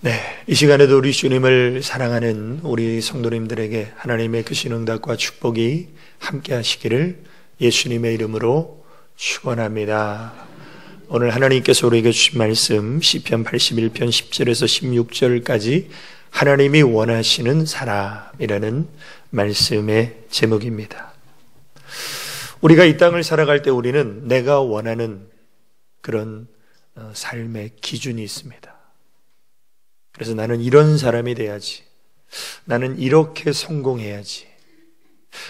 네, 이 시간에도 우리 주님을 사랑하는 우리 성도님들에게 하나님의 크신 응답과 축복이 함께 하시기를 예수님의 이름으로 축원합니다. 오늘 하나님께서 우리에게 주신 말씀 시편 81편 17에서 16절까지 하나님이 원하시는 사람이라는 말씀의 제목입니다. 우리가 이 땅을 살아갈 때 우리는 내가 원하는 그런 어, 삶의 기준이 있습니다. 그래서 나는 이런 사람이 돼야지. 나는 이렇게 성공해야지.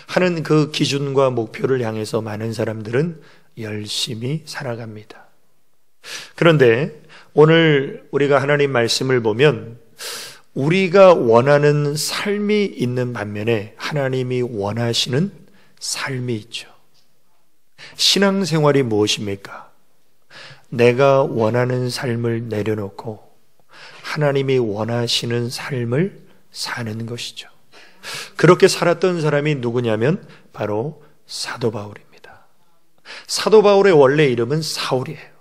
하는 그 기준과 목표를 향해서 많은 사람들은 열심히 살아갑니다. 그런데 오늘 우리가 하나님 말씀을 보면 우리가 원하는 삶이 있는 반면에 하나님이 원하시는 삶이 있죠. 신앙생활이 무엇입니까? 내가 원하는 삶을 내려놓고 하나님이 원하시는 삶을 사는 것이죠. 그렇게 살았던 사람이 누구냐면 바로 사도 바울입니다. 사도 바울의 원래 이름은 사울이에요.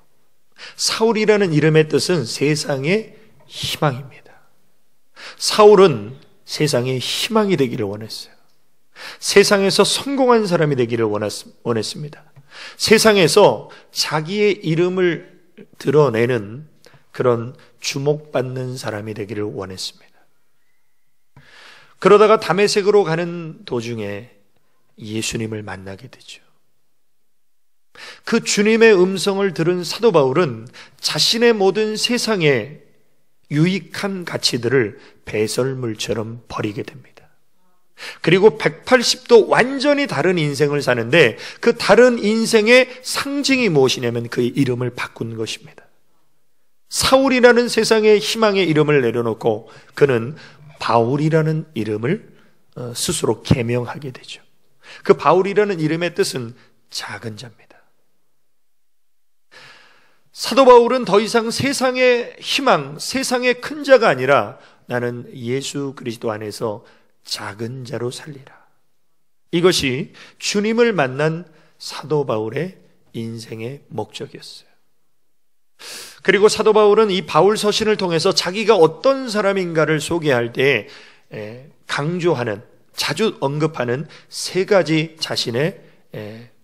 사울이라는 이름의 뜻은 세상의 희망입니다. 사울은 세상의 희망이 되기를 원했어요. 세상에서 성공한 사람이 되기를 원했습니다. 세상에서 자기의 이름을 드러내는 그런 주목받는 사람이 되기를 원했습니다. 그러다가 담에색으로 가는 도중에 예수님을 만나게 되죠. 그 주님의 음성을 들은 사도 바울은 자신의 모든 세상의 유익한 가치들을 배설물처럼 버리게 됩니다. 그리고 180도 완전히 다른 인생을 사는데 그 다른 인생의 상징이 무엇이냐면 그 이름을 바꾼 것입니다. 사울이라는 세상의 희망의 이름을 내려놓고 그는 바울이라는 이름을 어, 스스로 개명하게 되죠. 그 바울이라는 이름의 뜻은 작은 자입니다. 사도 바울은 더 이상 세상의 희망, 세상의 큰 자가 아니라 나는 예수 그리스도 안에서 작은 자로 살리라. 이것이 주님을 만난 사도 바울의 인생의 목적이었어요. 그리고 사도 바울은 이 바울 서신을 통해서 자기가 어떤 사람인가를 소개할 때 강조하는 자주 언급하는 세 가지 자신의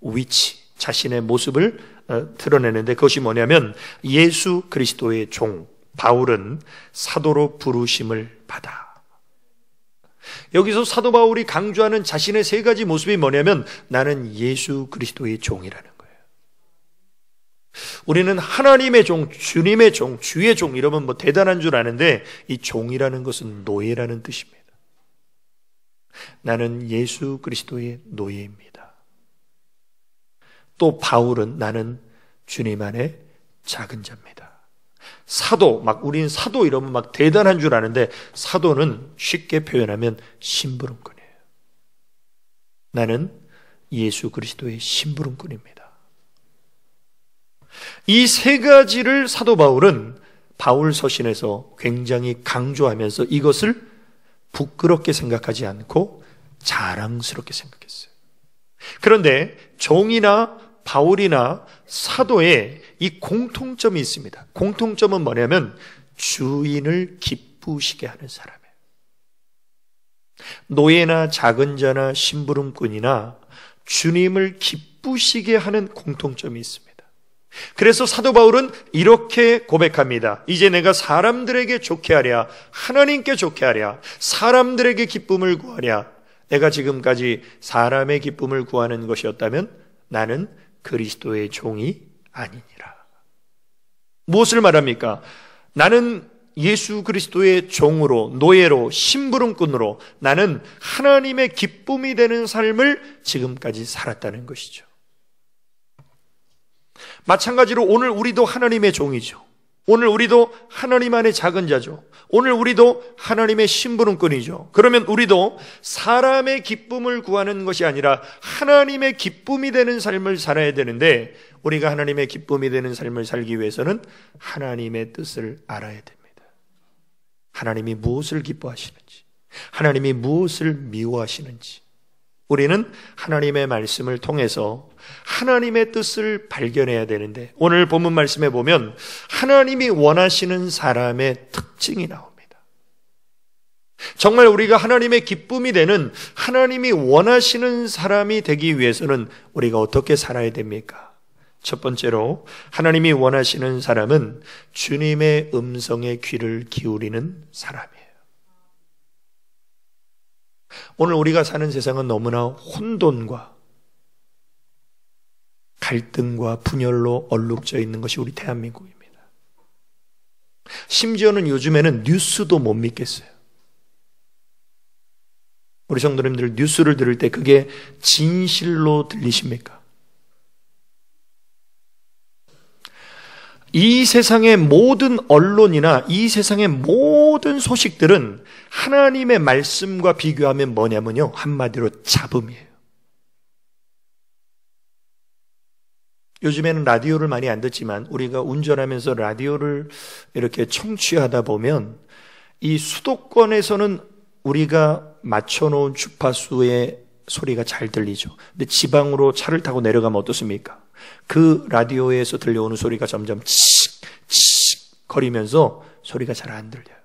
위치, 자신의 모습을 어, 드러내는데 그것이 뭐냐면 예수 그리스도의 종 바울은 사도로 부르심을 받아. 여기서 사도 바울이 강조하는 자신의 세 가지 모습이 뭐냐면 나는 예수 그리스도의 종이라는 우리는 하나님의 종, 주님의 종, 주의 종 이러면 뭐 대단한 줄 아는데 이 종이라는 것은 노예라는 뜻입니다. 나는 예수 그리스도의 노예입니다. 또 바울은 나는 주님 안에 작은 자입니다. 사도, 막 우린 사도 이러면 막 대단한 줄 아는데 사도는 쉽게 표현하면 심부름꾼이에요. 나는 예수 그리스도의 심부름꾼입니다. 이세 가지를 사도 바울은 바울 서신에서 굉장히 강조하면서 이것을 부끄럽게 생각하지 않고 자랑스럽게 생각했어요. 그런데 종이나 바울이나 사도에이 공통점이 있습니다. 공통점은 뭐냐면 주인을 기쁘시게 하는 사람이에요. 노예나 작은 자나 심부름꾼이나 주님을 기쁘시게 하는 공통점이 있습니다. 그래서 사도 바울은 이렇게 고백합니다. 이제 내가 사람들에게 좋게 하랴, 하나님께 좋게 하랴, 사람들에게 기쁨을 구하랴. 내가 지금까지 사람의 기쁨을 구하는 것이었다면 나는 그리스도의 종이 아니니라. 무엇을 말합니까? 나는 예수 그리스도의 종으로, 노예로, 심부름꾼으로 나는 하나님의 기쁨이 되는 삶을 지금까지 살았다는 것이죠. 마찬가지로 오늘 우리도 하나님의 종이죠. 오늘 우리도 하나님 만의 작은 자죠. 오늘 우리도 하나님의 신부름꾼이죠. 그러면 우리도 사람의 기쁨을 구하는 것이 아니라 하나님의 기쁨이 되는 삶을 살아야 되는데 우리가 하나님의 기쁨이 되는 삶을 살기 위해서는 하나님의 뜻을 알아야 됩니다. 하나님이 무엇을 기뻐하시는지, 하나님이 무엇을 미워하시는지, 우리는 하나님의 말씀을 통해서 하나님의 뜻을 발견해야 되는데 오늘 본문 말씀에 보면 하나님이 원하시는 사람의 특징이 나옵니다. 정말 우리가 하나님의 기쁨이 되는 하나님이 원하시는 사람이 되기 위해서는 우리가 어떻게 살아야 됩니까? 첫 번째로 하나님이 원하시는 사람은 주님의 음성에 귀를 기울이는 사람. 오늘 우리가 사는 세상은 너무나 혼돈과 갈등과 분열로 얼룩져 있는 것이 우리 대한민국입니다. 심지어는 요즘에는 뉴스도 못 믿겠어요. 우리 성도님들 뉴스를 들을 때 그게 진실로 들리십니까? 이 세상의 모든 언론이나 이 세상의 모든 소식들은 하나님의 말씀과 비교하면 뭐냐면요. 한마디로 잡음이에요. 요즘에는 라디오를 많이 안 듣지만 우리가 운전하면서 라디오를 이렇게 청취하다 보면 이 수도권에서는 우리가 맞춰놓은 주파수의 소리가 잘 들리죠. 근데 지방으로 차를 타고 내려가면 어떻습니까? 그 라디오에서 들려오는 소리가 점점 칙 칙 거리면서 소리가 잘 안 들려요.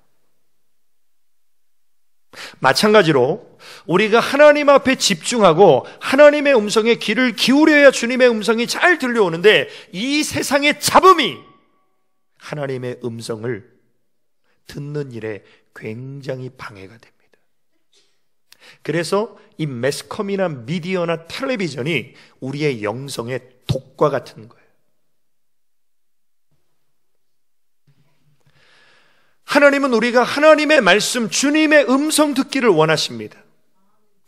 마찬가지로 우리가 하나님 앞에 집중하고 하나님의 음성에 귀를 기울여야 주님의 음성이 잘 들려오는데 이 세상의 잡음이 하나님의 음성을 듣는 일에 굉장히 방해가 됩니다. 그래서 이 매스컴이나 미디어나 텔레비전이 우리의 영성의 독과 같은 거예요. 하나님은 우리가 하나님의 말씀, 주님의 음성 듣기를 원하십니다.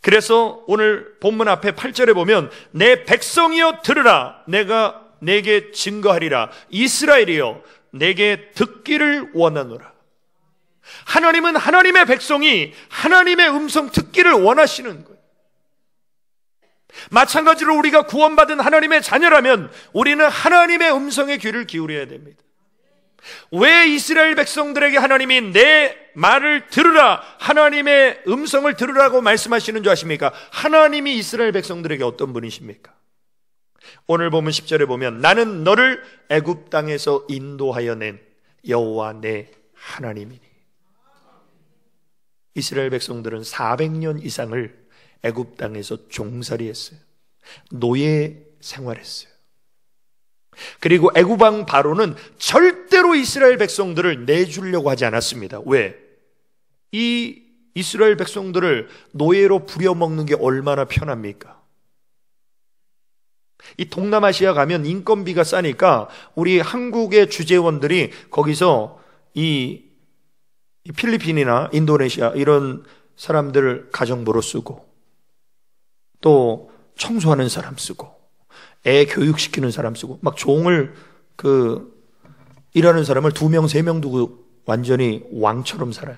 그래서 오늘 본문 앞에 8절에 보면 내 백성이여 들으라 내가 내게 증거하리라 이스라엘이여 내게 듣기를 원하노라 하나님은 하나님의 백성이 하나님의 음성 듣기를 원하시는 거예요. 마찬가지로 우리가 구원받은 하나님의 자녀라면 우리는 하나님의 음성에 귀를 기울여야 됩니다. 왜 이스라엘 백성들에게 하나님이 내 말을 들으라, 하나님의 음성을 들으라고 말씀하시는 줄 아십니까? 하나님이 이스라엘 백성들에게 어떤 분이십니까? 오늘 보면 10절에 보면 나는 너를 애굽 땅에서 인도하여 낸 여호와 내 하나님이니. 이스라엘 백성들은 400년 이상을 애굽 땅에서 종살이했어요. 노예 생활했어요. 그리고 애굽왕 바로는 절대로 이스라엘 백성들을 내주려고 하지 않았습니다. 왜? 이 이스라엘 백성들을 노예로 부려먹는 게 얼마나 편합니까? 이 동남아시아 가면 인건비가 싸니까 우리 한국의 주재원들이 거기서 이 필리핀이나 인도네시아 이런 사람들을 가정부로 쓰고 또 청소하는 사람 쓰고 애 교육시키는 사람 쓰고 막 종을 그 일하는 사람을 두 명, 세 명 두고 완전히 왕처럼 살아요.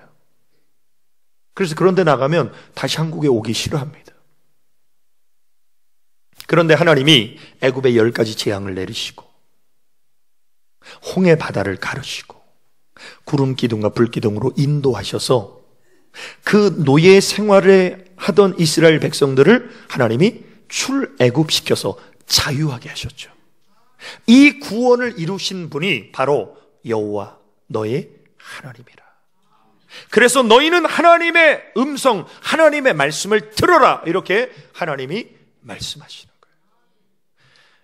그래서 그런데 나가면 다시 한국에 오기 싫어합니다. 그런데 하나님이 애굽에열 가지 재앙을 내리시고 홍해 바다를 가르시고 구름 기둥과 불 기둥으로 인도하셔서 그 노예 생활을 하던 이스라엘 백성들을 하나님이 출애굽시켜서 자유하게 하셨죠. 이 구원을 이루신 분이 바로 여호와 너의 하나님이라. 그래서 너희는 하나님의 음성, 하나님의 말씀을 들어라. 이렇게 하나님이 말씀하시는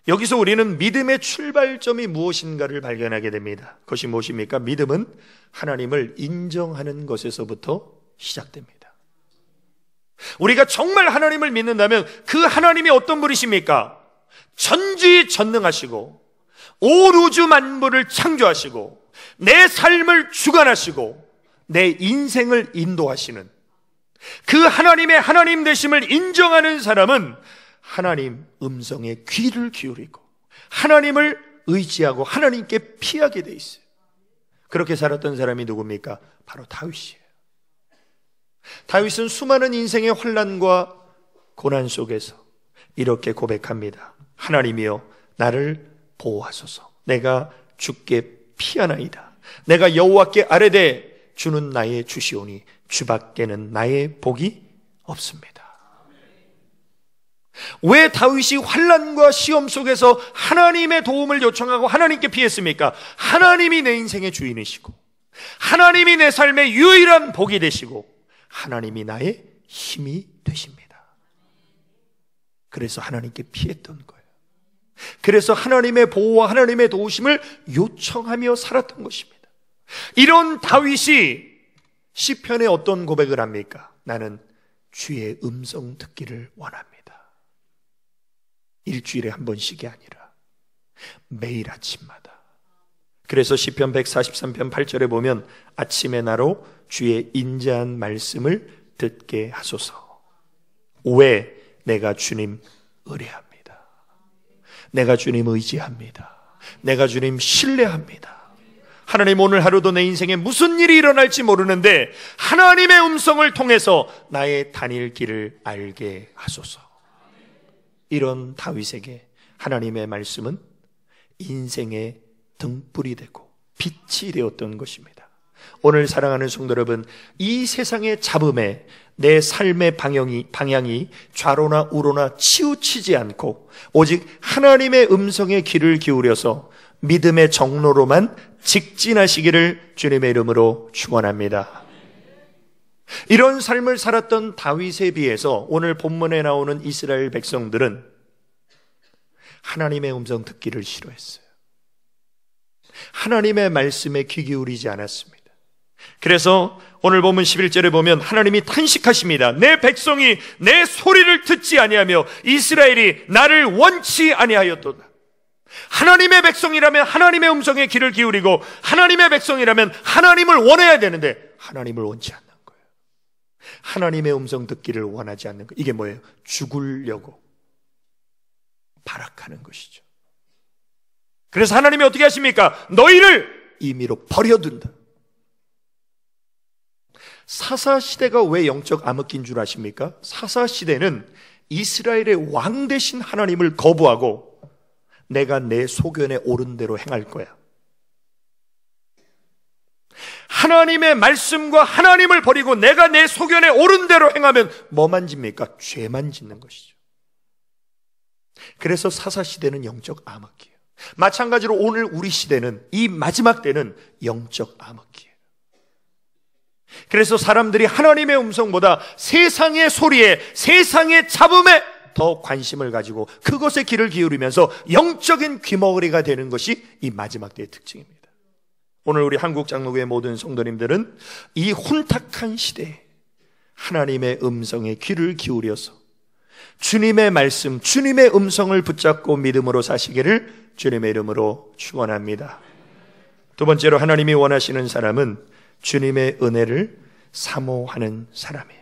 여기서 우리는 믿음의 출발점이 무엇인가를 발견하게 됩니다. 그것이 무엇입니까? 믿음은 하나님을 인정하는 것에서부터 시작됩니다. 우리가 정말 하나님을 믿는다면 그 하나님이 어떤 분이십니까? 전지전능하시고 오루주 만물을 창조하시고 내 삶을 주관하시고 내 인생을 인도하시는 그 하나님의 하나님 되심을 인정하는 사람은 하나님 음성에 귀를 기울이고 하나님을 의지하고 하나님께 피하게 돼 있어요. 그렇게 살았던 사람이 누굽니까? 바로 다윗이에요. 다윗은 수많은 인생의 환란과 고난 속에서 이렇게 고백합니다. 하나님이여 나를 보호하소서. 내가 죽게 피하나이다. 내가 여호와께 아뢰되 주는 나의 주시오니 주밖에는 나의 복이 없습니다. 왜 다윗이 환란과 시험 속에서 하나님의 도움을 요청하고 하나님께 피했습니까? 하나님이 내 인생의 주인이시고 하나님이 내 삶의 유일한 복이 되시고 하나님이 나의 힘이 되십니다. 그래서 하나님께 피했던 거예요. 그래서 하나님의 보호와 하나님의 도우심을 요청하며 살았던 것입니다. 이런 다윗이 시편에 어떤 고백을 합니까? 나는 주의 음성 듣기를 원합니다. 일주일에 한 번씩이 아니라 매일 아침마다. 그래서 시편 143편 8절에 보면 아침의 나로 주의 인자한 말씀을 듣게 하소서. 왜 내가 주님 의뢰합니다. 내가 주님 의지합니다. 내가 주님 신뢰합니다. 하나님 오늘 하루도 내 인생에 무슨 일이 일어날지 모르는데 하나님의 음성을 통해서 나의 단일 길을 알게 하소서. 이런 다윗에게 하나님의 말씀은 인생의 등불이 되고 빛이 되었던 것입니다. 오늘 사랑하는 성도 여러분, 이 세상의 잡음에 내 삶의 방향이, 방향이 좌로나 우로나 치우치지 않고 오직 하나님의 음성에 귀를 기울여서 믿음의 정로로만 직진하시기를 주님의 이름으로 축원합니다. 이런 삶을 살았던 다윗에 비해서 오늘 본문에 나오는 이스라엘 백성들은 하나님의 음성 듣기를 싫어했어요. 하나님의 말씀에 귀 기울이지 않았습니다. 그래서 오늘 보면 11절에 보면 하나님이 탄식하십니다. 내 백성이 내 소리를 듣지 아니하며 이스라엘이 나를 원치 아니하였도다. 하나님의 백성이라면 하나님의 음성에 귀를 기울이고 하나님의 백성이라면 하나님을 원해야 되는데 하나님을 원치 않다 하나님의 음성 듣기를 원하지 않는 것. 이게 뭐예요? 죽으려고 발악하는 것이죠. 그래서 하나님이 어떻게 하십니까? 너희를 임의로 버려둔다. 사사시대가 왜 영적 암흑기인 줄 아십니까? 사사시대는 이스라엘의 왕 대신 하나님을 거부하고 내가 내 소견에 오른 대로 행할 거야. 하나님의 말씀과 하나님을 버리고 내가 내 소견에 옳은 대로 행하면 뭐만 집니까? 죄만 짓는 것이죠. 그래서 사사시대는 영적 암흑기예요. 마찬가지로 오늘 우리 시대는 이 마지막 때는 영적 암흑기예요. 그래서 사람들이 하나님의 음성보다 세상의 소리에 세상의 잡음에 더 관심을 가지고 그것의 귀를 기울이면서 영적인 귀머거리가 되는 것이 이 마지막 때의 특징입니다. 오늘 우리 한국 장로교의 모든 성도님들은 이 혼탁한 시대에 하나님의 음성에 귀를 기울여서 주님의 말씀, 주님의 음성을 붙잡고 믿음으로 사시기를 주님의 이름으로 축원합니다. 두 번째로 하나님이 원하시는 사람은 주님의 은혜를 사모하는 사람이에요.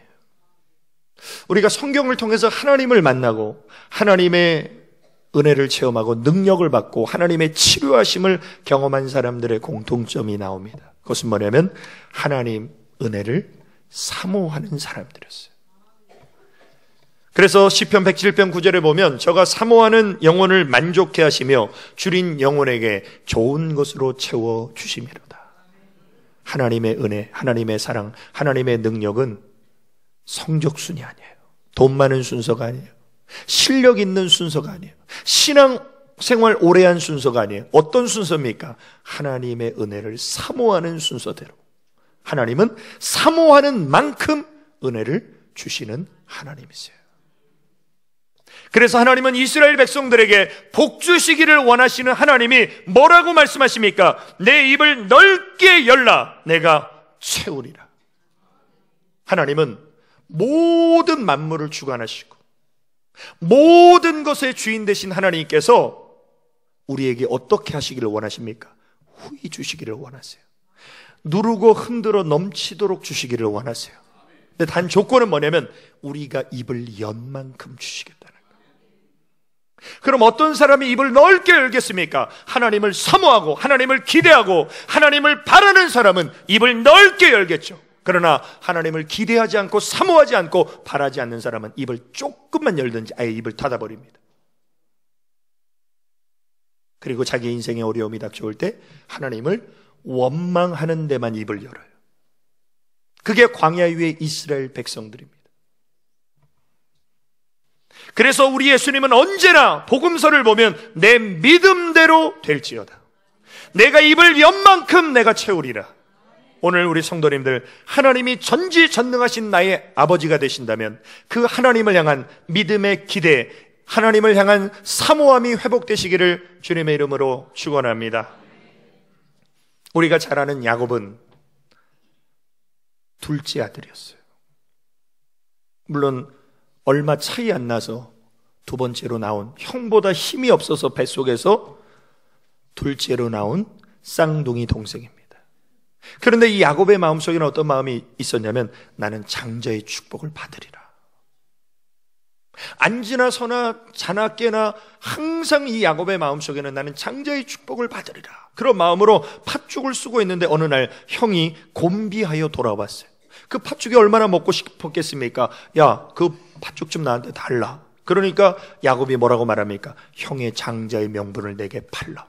우리가 성경을 통해서 하나님을 만나고 하나님의 은혜를 체험하고 능력을 받고 하나님의 치료하심을 경험한 사람들의 공통점이 나옵니다. 그것은 뭐냐면 하나님 은혜를 사모하는 사람들이었어요. 그래서 시편 107편 9절에 보면 저가 사모하는 영혼을 만족해 하시며 줄인 영혼에게 좋은 것으로 채워 주심이로다. 하나님의 은혜, 하나님의 사랑, 하나님의 능력은 성적 순이 아니에요. 돈 많은 순서가 아니에요. 실력 있는 순서가 아니에요. 신앙 생활 오래 한 순서가 아니에요. 어떤 순서입니까? 하나님의 은혜를 사모하는 순서대로. 하나님은 사모하는 만큼 은혜를 주시는 하나님이세요. 그래서 하나님은 이스라엘 백성들에게 복 주시기를 원하시는 하나님이 뭐라고 말씀하십니까? 내 입을 넓게 열라 내가 채우리라. 하나님은 모든 만물을 주관하시고 모든 것의 주인 되신 하나님께서 우리에게 어떻게 하시기를 원하십니까? 후히 주시기를 원하세요. 누르고 흔들어 넘치도록 주시기를 원하세요. 근데 단 조건은 뭐냐면 우리가 입을 연만큼 주시겠다는 거예요. 그럼 어떤 사람이 입을 넓게 열겠습니까? 하나님을 사모하고 하나님을 기대하고 하나님을 바라는 사람은 입을 넓게 열겠죠. 그러나 하나님을 기대하지 않고 사모하지 않고 바라지 않는 사람은 입을 조금만 열든지 아예 입을 닫아버립니다. 그리고 자기 인생의 어려움이 닥쳐올 때 하나님을 원망하는 데만 입을 열어요. 그게 광야 위의 이스라엘 백성들입니다. 그래서 우리 예수님은 언제나 복음서를 보면 내 믿음대로 될지어다. 내가 입을 연만큼 내가 채우리라. 오늘 우리 성도님들 하나님이 전지전능하신 나의 아버지가 되신다면 그 하나님을 향한 믿음의 기대, 하나님을 향한 사모함이 회복되시기를 주님의 이름으로 축원합니다. 우리가 잘 아는 야곱은 둘째 아들이었어요. 물론 얼마 차이 안 나서 두 번째로 나온 형보다 힘이 없어서 뱃속에서 둘째로 나온 쌍둥이 동생입니다. 그런데 이 야곱의 마음속에는 어떤 마음이 있었냐면 나는 장자의 축복을 받으리라. 안지나 서나 자나 깨나 항상 이 야곱의 마음속에는 나는 장자의 축복을 받으리라. 그런 마음으로 팥죽을 쓰고 있는데 어느 날 형이 곤비하여 돌아왔어요. 그 팥죽이 얼마나 먹고 싶었겠습니까? 야, 그 팥죽 좀 나한테 달라. 그러니까 야곱이 뭐라고 말합니까? 형의 장자의 명분을 내게 팔라.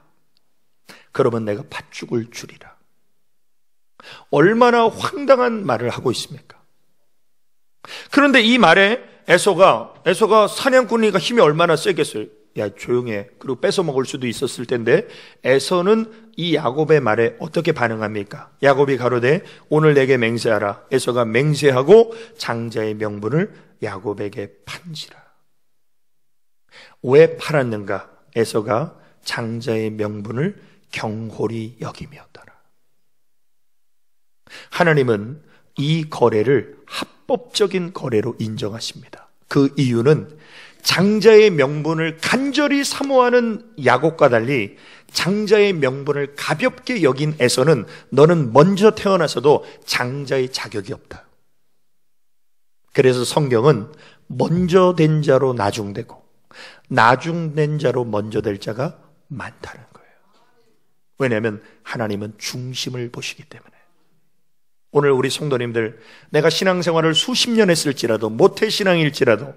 그러면 내가 팥죽을 주리라. 얼마나 황당한 말을 하고 있습니까? 그런데 이 말에 에소가 에서가 사냥꾼이니까 힘이 얼마나 세겠어요? 야 조용해. 그리고 뺏어 먹을 수도 있었을 텐데 에서는 이 야곱의 말에 어떻게 반응합니까? 야곱이 가로되 오늘 내게 맹세하라. 에서가 맹세하고 장자의 명분을 야곱에게 판지라. 왜 팔았는가? 에서가 장자의 명분을 경홀히 여기며 따라. 하나님은 이 거래를 합법적인 거래로 인정하십니다. 그 이유는 장자의 명분을 간절히 사모하는 야곱과 달리 장자의 명분을 가볍게 여긴 에서는 너는 먼저 태어나서도 장자의 자격이 없다. 그래서 성경은 먼저 된 자로 나중되고 나중된 자로 먼저 될 자가 많다는 거예요. 왜냐하면 하나님은 중심을 보시기 때문에. 오늘 우리 성도님들, 내가 신앙생활을 수십 년 했을지라도, 모태신앙일지라도,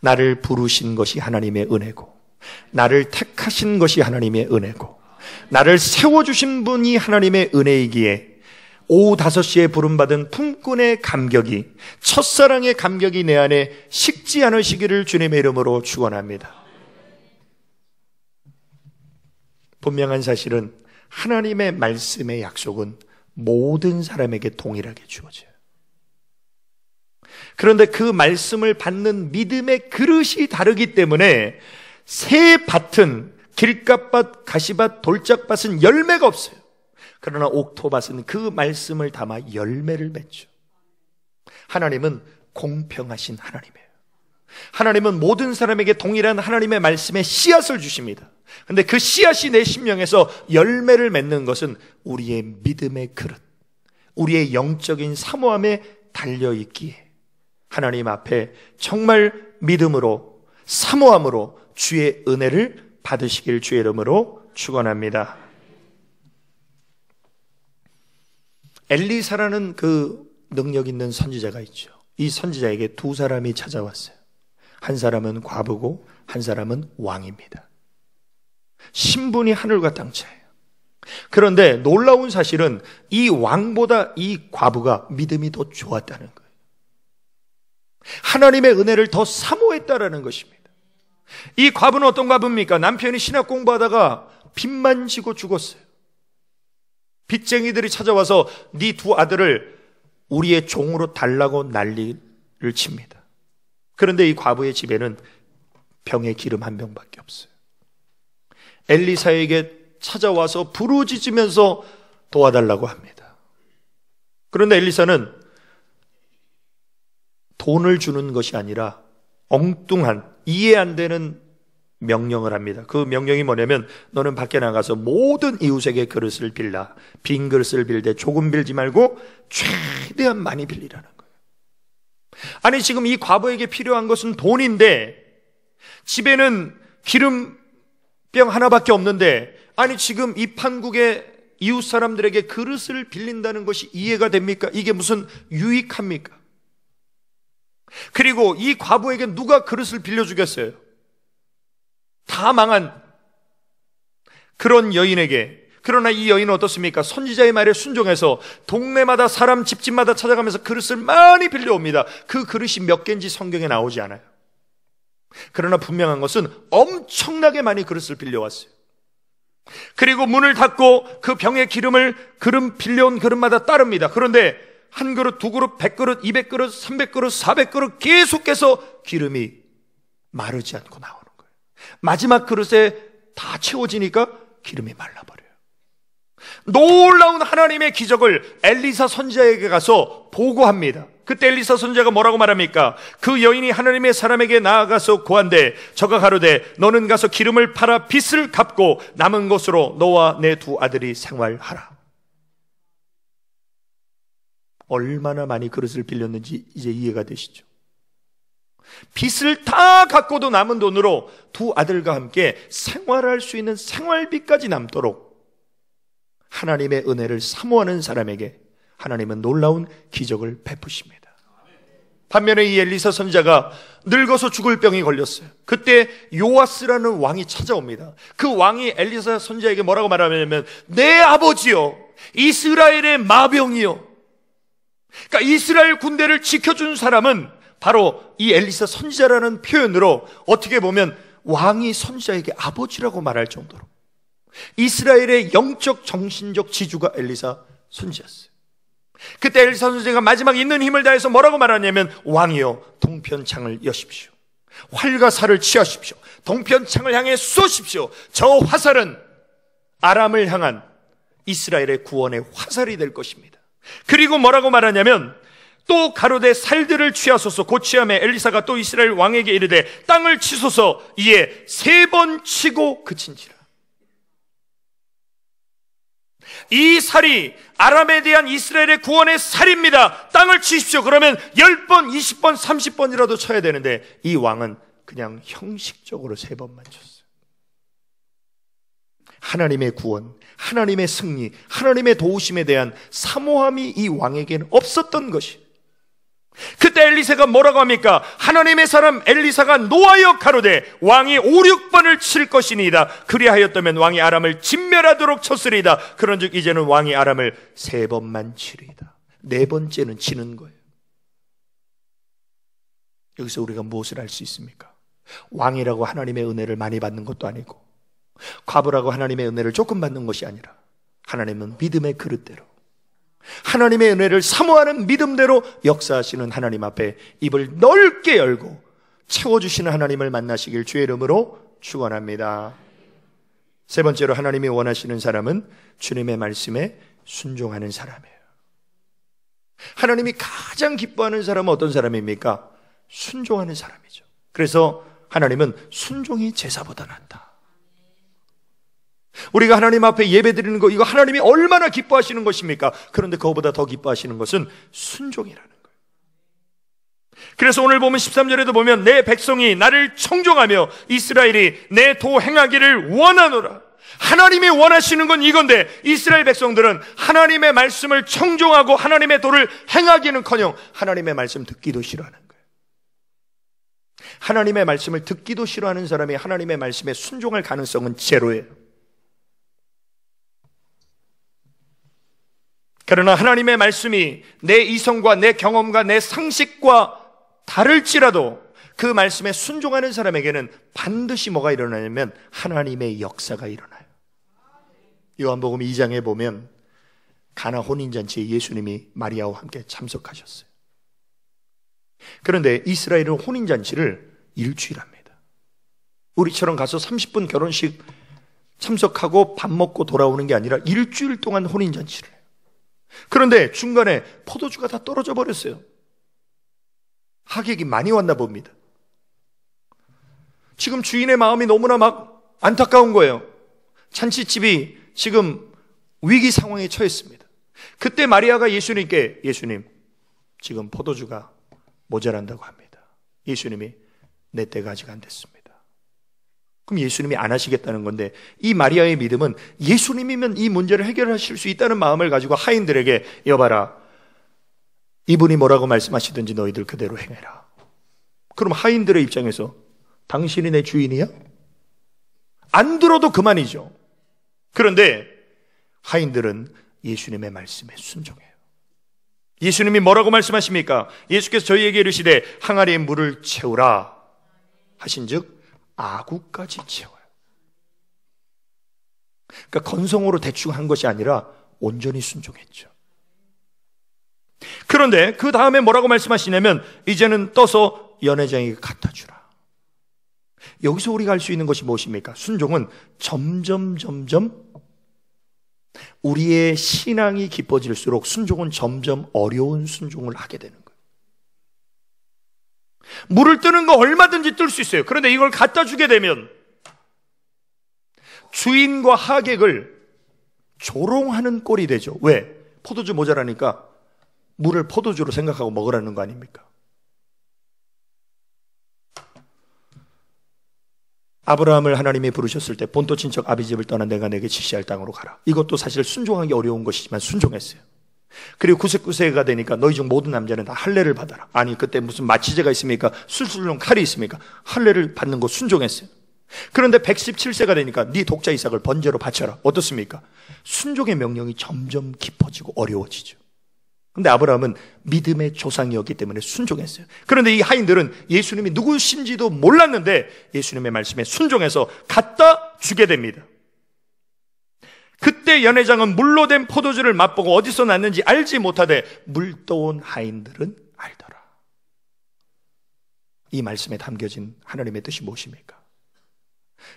나를 부르신 것이 하나님의 은혜고, 나를 택하신 것이 하나님의 은혜고, 나를 세워주신 분이 하나님의 은혜이기에, 오후 5시에 부름받은 품꾼의 감격이, 첫사랑의 감격이 내 안에 식지 않으시기를 주님의 이름으로 축원합니다 분명한 사실은 하나님의 말씀의 약속은 모든 사람에게 동일하게 주어져요. 그런데 그 말씀을 받는 믿음의 그릇이 다르기 때문에 새 밭은 길갓밭, 가시밭, 돌짝밭은 열매가 없어요. 그러나 옥토밭은 그 말씀을 담아 열매를 맺죠. 하나님은 공평하신 하나님이에요. 하나님은 모든 사람에게 동일한 하나님의 말씀에 씨앗을 주십니다. 근데 그 씨앗이 내 심령에서 열매를 맺는 것은 우리의 믿음의 그릇, 우리의 영적인 사모함에 달려 있기에 하나님 앞에 정말 믿음으로 사모함으로 주의 은혜를 받으시길 주의 이름으로 축원합니다. 엘리사라는 그 능력 있는 선지자가 있죠. 이 선지자에게 두 사람이 찾아왔어요. 한 사람은 과부고 한 사람은 왕입니다. 신분이 하늘과 땅 차예요. 그런데 놀라운 사실은 이 왕보다 이 과부가 믿음이 더 좋았다는 거예요. 하나님의 은혜를 더 사모했다라는 것입니다. 이 과부는 어떤 과부입니까? 남편이 신학 공부하다가 빚만 지고 죽었어요. 빚쟁이들이 찾아와서 네 두 아들을 우리의 종으로 달라고 난리를 칩니다. 그런데 이 과부의 집에는 병에 기름 한 병밖에 없어요. 엘리사에게 찾아와서 부르짖으면서 도와달라고 합니다. 그런데 엘리사는 돈을 주는 것이 아니라 엉뚱한 이해 안 되는 명령을 합니다. 그 명령이 뭐냐면 너는 밖에 나가서 모든 이웃에게 그릇을 빌라. 빈 그릇을 빌되 조금 빌지 말고 최대한 많이 빌리라는 거예요. 아니, 지금 이 과부에게 필요한 것은 돈인데, 집에는 기름병 하나밖에 없는데, 아니, 지금 이 판국에 이웃 사람들에게 그릇을 빌린다는 것이 이해가 됩니까? 이게 무슨 유익합니까? 그리고 이 과부에게 누가 그릇을 빌려주겠어요? 다 망한 그런 여인에게 그러나 이 여인은 어떻습니까? 선지자의 말에 순종해서 동네마다 사람 집집마다 찾아가면서 그릇을 많이 빌려옵니다. 그 그릇이 몇 개인지 성경에 나오지 않아요. 그러나 분명한 것은 엄청나게 많이 그릇을 빌려왔어요. 그리고 문을 닫고 그 병에 기름을 그릇 빌려온 그릇마다 따릅니다. 그런데 한 그릇, 두 그릇, 백 그릇, 이백 그릇, 삼백 그릇, 사백 그릇 계속해서 기름이 마르지 않고 나오는 거예요. 마지막 그릇에 다 채워지니까 기름이 말라버려요. 놀라운 하나님의 기적을 엘리사 선지자에게 가서 보고합니다. 그때 엘리사 선지자가 뭐라고 말합니까? 그 여인이 하나님의 사람에게 나아가서 구한데 저가 가로되 너는 가서 기름을 팔아 빚을 갚고 남은 것으로 너와 내 두 아들이 생활하라. 얼마나 많이 그릇을 빌렸는지 이제 이해가 되시죠? 빚을 다 갚고도 남은 돈으로 두 아들과 함께 생활할 수 있는 생활비까지 남도록 하나님의 은혜를 사모하는 사람에게 하나님은 놀라운 기적을 베푸십니다. 반면에 이 엘리사 선자가 늙어서 죽을 병이 걸렸어요. 그때 요아스라는 왕이 찾아옵니다. 그 왕이 엘리사 선자에게 뭐라고 말하냐면 내 아버지요 이스라엘의 마병이요. 그러니까 이스라엘 군대를 지켜준 사람은 바로 이 엘리사 선지자라는 표현으로 어떻게 보면 왕이 선지자에게 아버지라고 말할 정도로 이스라엘의 영적 정신적 지주가 엘리사 선지였어요. 그때 엘리사 선지가 마지막 있는 힘을 다해서 뭐라고 말하냐면 왕이여 동편창을 여십시오. 활과 살을 취하십시오. 동편창을 향해 쏘십시오. 저 화살은 아람을 향한 이스라엘의 구원의 화살이 될 것입니다. 그리고 뭐라고 말하냐면 또가로대 살들을 취하소서 고취함에 엘리사가 또 이스라엘 왕에게 이르되 땅을 치소서 이에 세 번 치고 그친지라. 이 살이 아람에 대한 이스라엘의 구원의 살입니다. 땅을 치십시오. 그러면 10번, 20번, 30번이라도 쳐야 되는데 이 왕은 그냥 형식적으로 세 번만 쳤어요. 하나님의 구원, 하나님의 승리, 하나님의 도우심에 대한 사모함이 이 왕에게는 없었던 것이 그때 엘리사가 뭐라고 합니까? 하나님의 사람 엘리사가 노하여 가로되 왕이 5, 6번을 칠 것이니이다. 그리하였다면 왕이 아람을 진멸하도록 쳤으리이다. 그런즉 이제는 왕이 아람을 세 번만 치리이다. 네 번째는 치는 거예요. 여기서 우리가 무엇을 알 수 있습니까? 왕이라고 하나님의 은혜를 많이 받는 것도 아니고 과부라고 하나님의 은혜를 조금 받는 것이 아니라 하나님은 믿음의 그릇대로 하나님의 은혜를 사모하는 믿음대로 역사하시는 하나님 앞에 입을 넓게 열고 채워주시는 하나님을 만나시길 주의 이름으로 축원합니다. 세 번째로 하나님이 원하시는 사람은 주님의 말씀에 순종하는 사람이에요. 하나님이 가장 기뻐하는 사람은 어떤 사람입니까? 순종하는 사람이죠. 그래서 하나님은 순종이 제사보다 낫다. 우리가 하나님 앞에 예배드리는 거 이거 하나님이 얼마나 기뻐하시는 것입니까? 그런데 그거보다 더 기뻐하시는 것은 순종이라는 거예요. 그래서 오늘 보면 13절에도 보면 내 백성이 나를 청종하며 이스라엘이 내 도 행하기를 원하노라. 하나님이 원하시는 건 이건데 이스라엘 백성들은 하나님의 말씀을 청종하고 하나님의 도를 행하기는커녕 하나님의 말씀 듣기도 싫어하는 거예요. 하나님의 말씀을 듣기도 싫어하는 사람이 하나님의 말씀에 순종할 가능성은 제로예요. 그러나 하나님의 말씀이 내 이성과 내 경험과 내 상식과 다를지라도 그 말씀에 순종하는 사람에게는 반드시 뭐가 일어나냐면 하나님의 역사가 일어나요. 요한복음 2장에 보면 가나 혼인잔치에 예수님이 마리아와 함께 참석하셨어요. 그런데 이스라엘은 혼인잔치를 일주일 합니다. 우리처럼 가서 30분 결혼식 참석하고 밥 먹고 돌아오는 게 아니라 일주일 동안 혼인잔치를 해요. 그런데 중간에 포도주가 다 떨어져 버렸어요. 하객이 많이 왔나 봅니다. 지금 주인의 마음이 너무나 막 안타까운 거예요. 잔치집이 지금 위기 상황에 처했습니다. 그때 마리아가 예수님께 예수님 지금 포도주가 모자란다고 합니다. 예수님이 내 때가 아직 안 됐습니다. 그럼 예수님이 안 하시겠다는 건데 이 마리아의 믿음은 예수님이면 이 문제를 해결하실 수 있다는 마음을 가지고 하인들에게 여봐라. 이분이 뭐라고 말씀하시든지 너희들 그대로 행해라. 그럼 하인들의 입장에서 당신이 내 주인이야? 안 들어도 그만이죠. 그런데 하인들은 예수님의 말씀에 순종해요. 예수님이 뭐라고 말씀하십니까? 예수께서 저희에게 이르시되 항아리에 물을 채우라 하신즉 아구까지 채워요. 그러니까 건성으로 대충 한 것이 아니라 온전히 순종했죠. 그런데 그 다음에 뭐라고 말씀하시냐면 이제는 떠서 연회장에게 갖다 주라. 여기서 우리가 알 수 있는 것이 무엇입니까? 순종은 점점 점점 우리의 신앙이 깊어질수록 순종은 점점 어려운 순종을 하게 되는 물을 뜨는 거 얼마든지 뜰 수 있어요. 그런데 이걸 갖다 주게 되면 주인과 하객을 조롱하는 꼴이 되죠. 왜? 포도주 모자라니까 물을 포도주로 생각하고 먹으라는 거 아닙니까? 아브라함을 하나님이 부르셨을 때 본토 친척 아비집을 떠난 내가 내게 지시할 땅으로 가라. 이것도 사실 순종하기 어려운 것이지만 순종했어요. 그리고 구세구세가 되니까 너희 중 모든 남자는 다 할례를 받아라. 아니 그때 무슨 마취제가 있습니까? 술술용 칼이 있습니까? 할례를 받는 거 순종했어요. 그런데 117세가 되니까 네 독자 이삭을 번제로 바쳐라. 어떻습니까? 순종의 명령이 점점 깊어지고 어려워지죠. 근데 아브라함은 믿음의 조상이었기 때문에 순종했어요. 그런데 이 하인들은 예수님이 누구신지도 몰랐는데 예수님의 말씀에 순종해서 갖다 주게 됩니다. 그때 연회장은 물로 된 포도주를 맛보고 어디서 났는지 알지 못하되 물떠온 하인들은 알더라. 이 말씀에 담겨진 하나님의 뜻이 무엇입니까?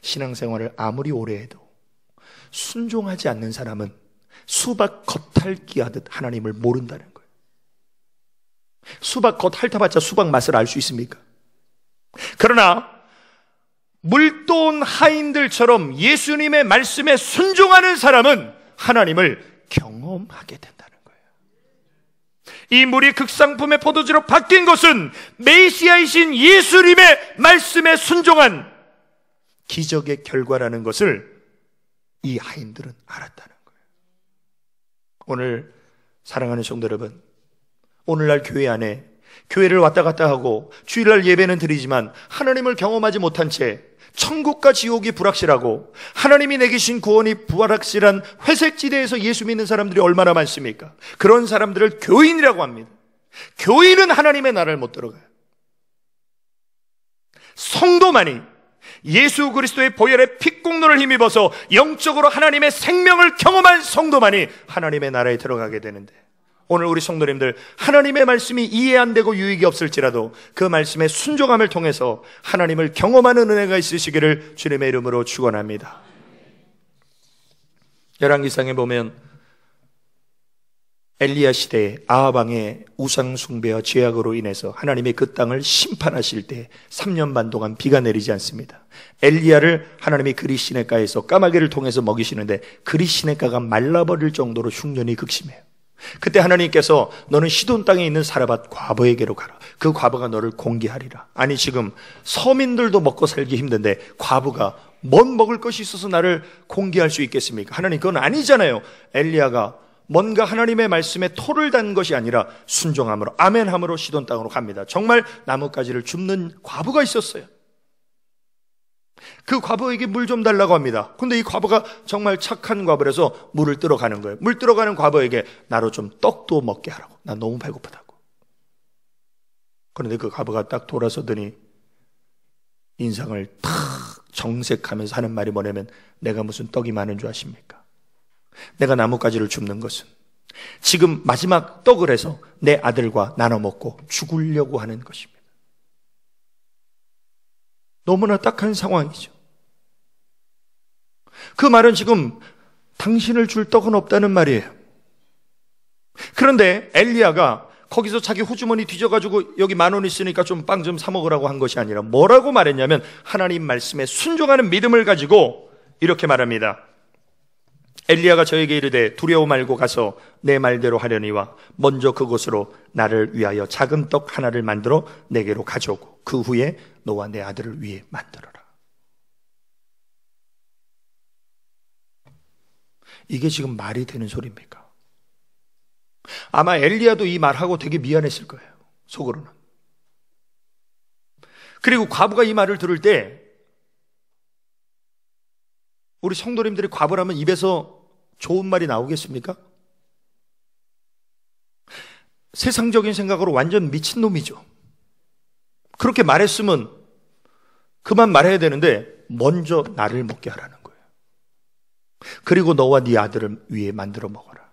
신앙생활을 아무리 오래 해도 순종하지 않는 사람은 수박 겉핥기하듯 하나님을 모른다는 거예요. 수박 겉핥아봤자 수박 맛을 알 수 있습니까? 그러나 물돈 하인들처럼 예수님의 말씀에 순종하는 사람은 하나님을 경험하게 된다는 거예요. 이 물이 극상품의 포도주로 바뀐 것은 메시아이신 예수님의 말씀에 순종한 기적의 결과라는 것을 이 하인들은 알았다는 거예요. 오늘 사랑하는 성도 여러분, 오늘날 교회 안에 교회를 왔다 갔다 하고 주일날 예배는 드리지만 하나님을 경험하지 못한 채 천국과 지옥이 불확실하고 하나님이 내기신 구원이 부활확실한 회색지대에서 예수 믿는 사람들이 얼마나 많습니까? 그런 사람들을 교인이라고 합니다. 교인은 하나님의 나라를 못 들어가요. 성도만이 예수 그리스도의 보혈의 핏공로를 힘입어서 영적으로 하나님의 생명을 경험한 성도만이 하나님의 나라에 들어가게 되는데 오늘 우리 성도님들 하나님의 말씀이 이해 안 되고 유익이 없을지라도 그 말씀의 순종함을 통해서 하나님을 경험하는 은혜가 있으시기를 주님의 이름으로 축원합니다. 열왕기상에 보면 엘리야 시대 아하방의 우상 숭배와 죄악으로 인해서 하나님이 그 땅을 심판하실 때 3년 반 동안 비가 내리지 않습니다. 엘리야를 하나님이 그리시네가에서 까마귀를 통해서 먹이시는데 그리시네가가 말라버릴 정도로 흉년이 극심해요. 그때 하나님께서 너는 시돈 땅에 있는 사라밧 과부에게로 가라. 그 과부가 너를 공개하리라. 아니 지금 서민들도 먹고 살기 힘든데 과부가 뭔 먹을 것이 있어서 나를 공개할 수 있겠습니까? 하나님 그건 아니잖아요. 엘리야가 뭔가 하나님의 말씀에 토를 단 것이 아니라 순종함으로 아멘함으로 시돈 땅으로 갑니다. 정말 나뭇가지를 줍는 과부가 있었어요. 그 과부에게 물 좀 달라고 합니다. 근데 이 과부가 정말 착한 과부라서 물을 뜨러 가는 거예요. 물 뜨러 가는 과부에게 나로 좀 떡도 먹게 하라고. 나 너무 배고프다고. 그런데 그 과부가 딱 돌아서더니 인상을 탁 정색하면서 하는 말이 뭐냐면 내가 무슨 떡이 많은 줄 아십니까? 내가 나뭇가지를 줍는 것은 지금 마지막 떡을 해서 내 아들과 나눠 먹고 죽으려고 하는 것입니다. 너무나 딱한 상황이죠. 그 말은 지금 당신을 줄 떡은 없다는 말이에요. 그런데 엘리야가 거기서 자기 호주머니 뒤져가지고 여기 만 원 있으니까 좀 빵 좀 사 먹으라고 한 것이 아니라 뭐라고 말했냐면 하나님 말씀에 순종하는 믿음을 가지고 이렇게 말합니다. 엘리야가 저에게 이르되 두려워 말고 가서 내 말대로 하려니와 먼저 그곳으로 나를 위하여 작은 떡 하나를 만들어 내게로 가져오고 그 후에 너와 내 아들을 위해 만들어라. 이게 지금 말이 되는 소리입니까? 아마 엘리야도 이 말하고 되게 미안했을 거예요. 속으로는. 그리고 과부가 이 말을 들을 때 우리 성도님들이 과부라면 입에서 좋은 말이 나오겠습니까? 세상적인 생각으로 완전 미친놈이죠. 그렇게 말했으면 그만 말해야 되는데 먼저 나를 먹게 하라는 거예요. 그리고 너와 네 아들을 위해 만들어 먹어라.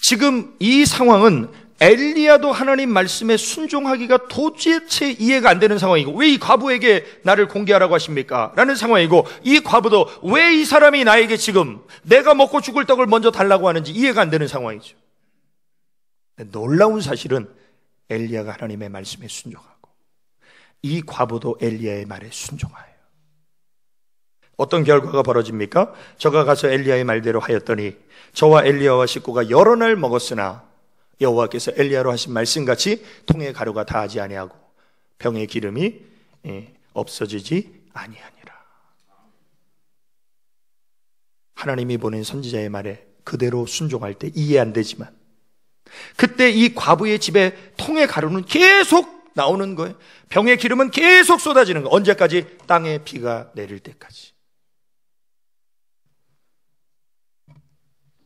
지금 이 상황은 엘리야도 하나님 말씀에 순종하기가 도대체 이해가 안 되는 상황이고 왜 이 과부에게 나를 공개하라고 하십니까? 라는 상황이고 이 과부도 왜 이 사람이 나에게 지금 내가 먹고 죽을 떡을 먼저 달라고 하는지 이해가 안 되는 상황이죠. 놀라운 사실은 엘리야가 하나님의 말씀에 순종하고 이 과부도 엘리야의 말에 순종하여 어떤 결과가 벌어집니까? 저가 가서 엘리야의 말대로 하였더니 저와 엘리야와 식구가 여러 날 먹었으나 여호와께서 엘리야로 하신 말씀같이 통의 가루가 다하지 아니하고 병의 기름이 예, 없어지지 아니하니라. 하나님이 보낸 선지자의 말에 그대로 순종할 때 이해 안 되지만 그때 이 과부의 집에 통의 가루는 계속 나오는 거예요. 병의 기름은 계속 쏟아지는 거예요. 언제까지? 땅에 비가 내릴 때까지.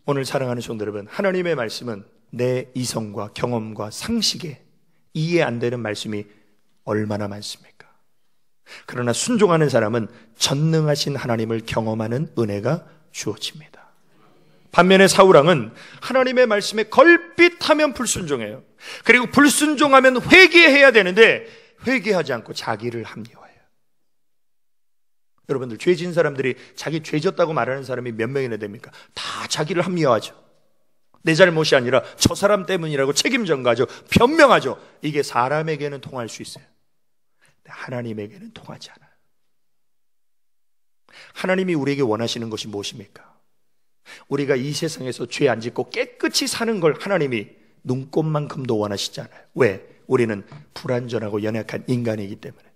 오늘 사랑하는 성도 여러분, 하나님의 말씀은 내 이성과 경험과 상식에 이해 안 되는 말씀이 얼마나 많습니까? 그러나 순종하는 사람은 전능하신 하나님을 경험하는 은혜가 주어집니다. 반면에 사우랑은 하나님의 말씀에 걸핏하면 불순종해요. 그리고 불순종하면 회개해야 되는데 회개하지 않고 자기를 합리화해요. 여러분들 죄진 사람들이 자기 죄졌다고 말하는 사람이 몇 명이나 됩니까? 다 자기를 합리화하죠. 내 잘못이 아니라 저 사람 때문이라고 책임전 가죠. 변명하죠. 이게 사람에게는 통할 수 있어요. 하나님에게는 통하지 않아요. 하나님이 우리에게 원하시는 것이 무엇입니까? 우리가 이 세상에서 죄 안 짓고 깨끗이 사는 걸 하나님이 눈꽃만큼도 원하시지 않아요. 왜? 우리는 불완전하고 연약한 인간이기 때문에.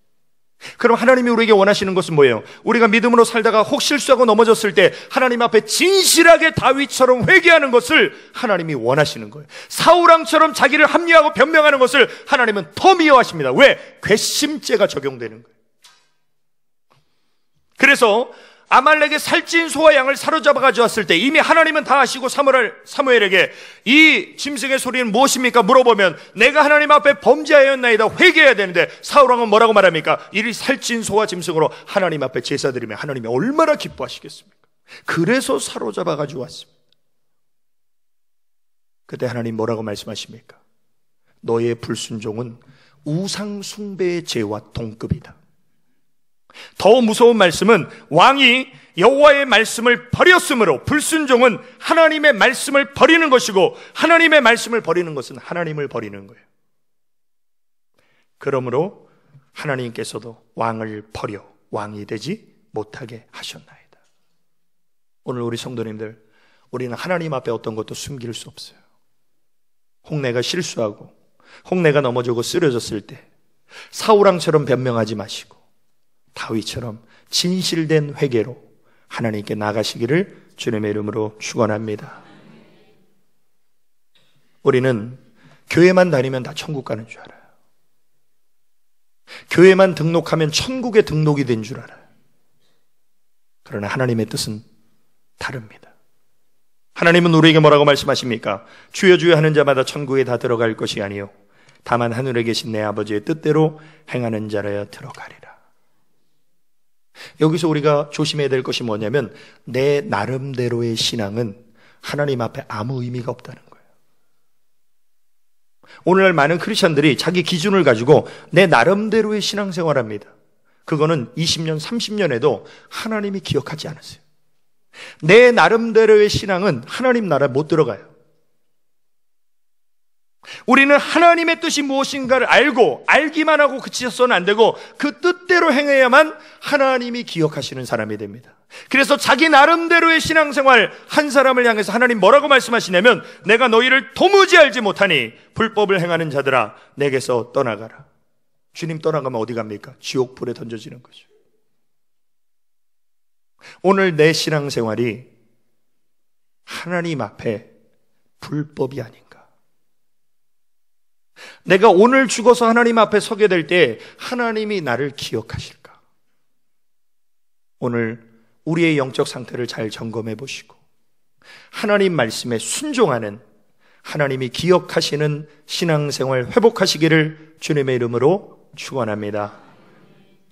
그럼 하나님이 우리에게 원하시는 것은 뭐예요? 우리가 믿음으로 살다가 혹 실수하고 넘어졌을 때 하나님 앞에 진실하게 다윗처럼 회개하는 것을 하나님이 원하시는 거예요. 사우랑처럼 자기를 합리하고 변명하는 것을 하나님은 더 미워하십니다. 왜? 괘씸죄가 적용되는 거예요. 그래서 아말렉의 살찐 소와 양을 사로잡아 가져왔을 때 이미 하나님은 다 아시고 사무엘, 사무엘에게 이 짐승의 소리는 무엇입니까? 물어보면 내가 하나님 앞에 범죄하였나이다 회개해야 되는데 사울왕은 뭐라고 말합니까? 이를 살찐 소와 짐승으로 하나님 앞에 제사드리면 하나님이 얼마나 기뻐하시겠습니까? 그래서 사로잡아 가져왔습니다. 그때 하나님 뭐라고 말씀하십니까? 너의 불순종은 우상 숭배의 죄와 동급이다. 더 무서운 말씀은 왕이 여호와의 말씀을 버렸으므로 불순종은 하나님의 말씀을 버리는 것이고 하나님의 말씀을 버리는 것은 하나님을 버리는 거예요. 그러므로 하나님께서도 왕을 버려 왕이 되지 못하게 하셨나이다. 오늘 우리 성도님들 우리는 하나님 앞에 어떤 것도 숨길 수 없어요. 홍내가 실수하고 홍내가 넘어지고 쓰러졌을 때 사우랑처럼 변명하지 마시고 다윗처럼 진실된 회개로 하나님께 나가시기를 주님의 이름으로 축원합니다. 우리는 교회만 다니면 다 천국 가는 줄 알아요. 교회만 등록하면 천국에 등록이 된 줄 알아요. 그러나 하나님의 뜻은 다릅니다. 하나님은 우리에게 뭐라고 말씀하십니까? 주여 주여 하는 자마다 천국에 다 들어갈 것이 아니요 다만 하늘에 계신 내 아버지의 뜻대로 행하는 자라야 들어가리. 여기서 우리가 조심해야 될 것이 뭐냐면 내 나름대로의 신앙은 하나님 앞에 아무 의미가 없다는 거예요. 오늘날 많은 크리스천들이 자기 기준을 가지고 내 나름대로의 신앙생활합니다. 그거는 20년, 30년에도 하나님이 기억하지 않으세요. 내 나름대로의 신앙은 하나님 나라 에못 들어가요. 우리는 하나님의 뜻이 무엇인가를 알고 알기만 하고 그치서는 셔안 되고 그 뜻대로 행해야만 하나님이 기억하시는 사람이 됩니다. 그래서 자기 나름대로의 신앙생활 한 사람을 향해서 하나님 뭐라고 말씀하시냐면 내가 너희를 도무지 알지 못하니 불법을 행하는 자들아 내게서 떠나가라. 주님 떠나가면 어디 갑니까? 지옥불에 던져지는 거죠. 오늘 내 신앙생활이 하나님 앞에 불법이 아닌가? 내가 오늘 죽어서 하나님 앞에 서게 될 때 하나님이 나를 기억하실까? 오늘 우리의 영적 상태를 잘 점검해 보시고 하나님 말씀에 순종하는 하나님이 기억하시는 신앙생활 회복하시기를 주님의 이름으로 축원합니다.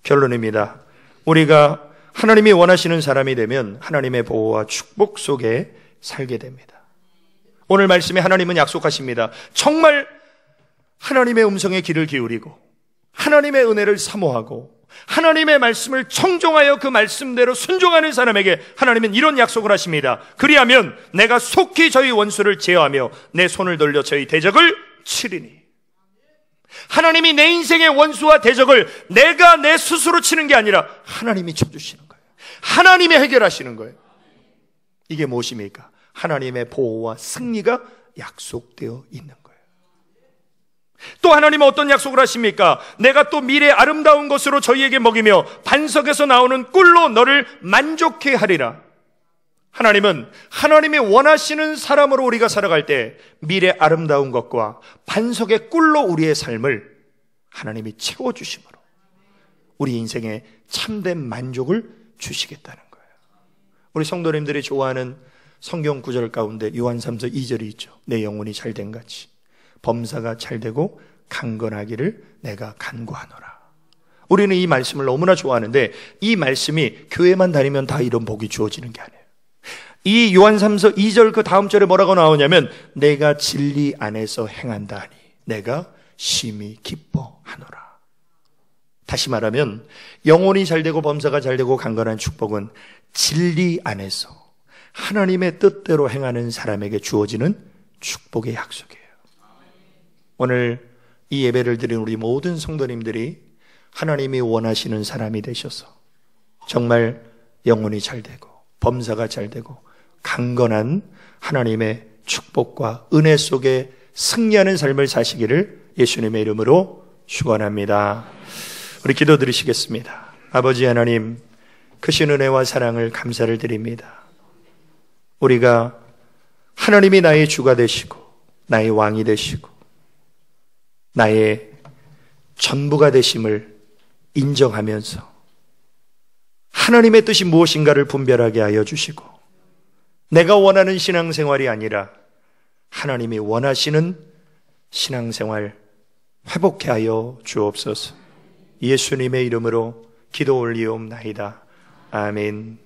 결론입니다. 우리가 하나님이 원하시는 사람이 되면 하나님의 보호와 축복 속에 살게 됩니다. 오늘 말씀에 하나님은 약속하십니다. 정말 하나님의 음성에 귀를 기울이고 하나님의 은혜를 사모하고 하나님의 말씀을 청종하여 그 말씀대로 순종하는 사람에게 하나님은 이런 약속을 하십니다. 그리하면 내가 속히 저희 원수를 제어하며 내 손을 돌려 저희 대적을 치리니. 하나님이 내 인생의 원수와 대적을 내가 내 스스로 치는 게 아니라 하나님이 쳐주시는 거예요. 하나님이 해결하시는 거예요. 이게 무엇입니까? 하나님의 보호와 승리가 약속되어 있는 거예요. 또 하나님은 어떤 약속을 하십니까? 내가 또 미래 의 아름다운 것으로 저희에게 먹이며 반석에서 나오는 꿀로 너를 만족해 하리라. 하나님은 하나님이 원하시는 사람으로 우리가 살아갈 때 미래 의 아름다운 것과 반석의 꿀로 우리의 삶을 하나님이 채워주심으로 우리 인생에 참된 만족을 주시겠다는 거예요. 우리 성도님들이 좋아하는 성경 구절 가운데 요한 3서 2절이 있죠. 내 영혼이 잘 된 같이. 범사가 잘 되고 강건하기를 내가 간구하노라. 우리는 이 말씀을 너무나 좋아하는데 이 말씀이 교회만 다니면 다 이런 복이 주어지는 게 아니에요. 이 요한 3서 2절 그 다음 절에 뭐라고 나오냐면 내가 진리 안에서 행한다 하니 내가 심히 기뻐하노라. 다시 말하면 영혼이 잘 되고 범사가 잘 되고 강건한 축복은 진리 안에서 하나님의 뜻대로 행하는 사람에게 주어지는 축복의 약속이에요. 오늘 이 예배를 드린 우리 모든 성도님들이 하나님이 원하시는 사람이 되셔서 정말 영혼이 잘 되고 범사가 잘 되고 강건한 하나님의 축복과 은혜 속에 승리하는 삶을 사시기를 예수님의 이름으로 축원합니다. 우리 기도 드리시겠습니다. 아버지 하나님 크신 은혜와 사랑을 감사를 드립니다. 우리가 하나님이 나의 주가 되시고 나의 왕이 되시고 나의 전부가 되심을 인정하면서 하나님의 뜻이 무엇인가를 분별하게 하여 주시고 내가 원하는 신앙생활이 아니라 하나님이 원하시는 신앙생활 회복해 하여 주옵소서. 예수님의 이름으로 기도 올리옵나이다. 아멘.